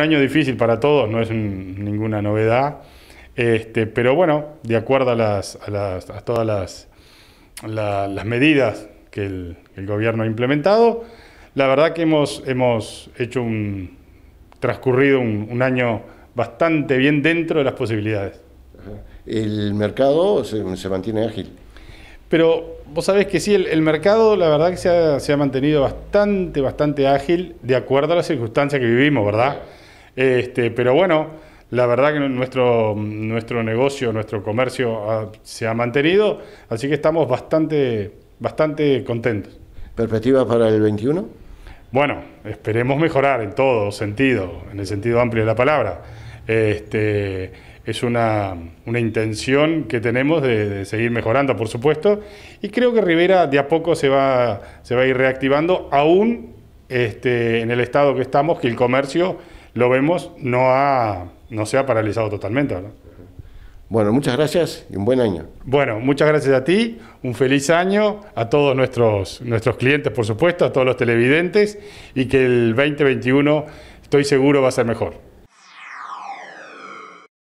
año difícil para todos, no es ninguna novedad, este, pero bueno, de acuerdo a, todas las, medidas que el, gobierno ha implementado, la verdad que hemos, hecho un, transcurrido un, año bastante bien dentro de las posibilidades. El mercado se, mantiene ágil. Pero vos sabés que sí, el, mercado la verdad que se ha, se ha, mantenido bastante, bastante ágil de acuerdo a las circunstancias que vivimos, ¿verdad? Este, pero bueno, la verdad que nuestro, nuestro negocio, nuestro comercio ah, se ha mantenido, así que estamos bastante, bastante contentos. perspectiva para el 21? Bueno, esperemos mejorar en todo sentido, en el sentido amplio de la palabra. Este, es una, intención que tenemos de, seguir mejorando, por supuesto, y creo que Rivera de a poco se va, se va a ir reactivando, aún este, en el estado que estamos, que el comercio lo vemos, no, ha, no se ha paralizado totalmente. Bueno, muchas gracias y un buen año. Bueno, muchas gracias a ti, un feliz año, a todos nuestros, nuestros clientes, por supuesto, a todos los televidentes, y que el 2021 estoy seguro va a ser mejor.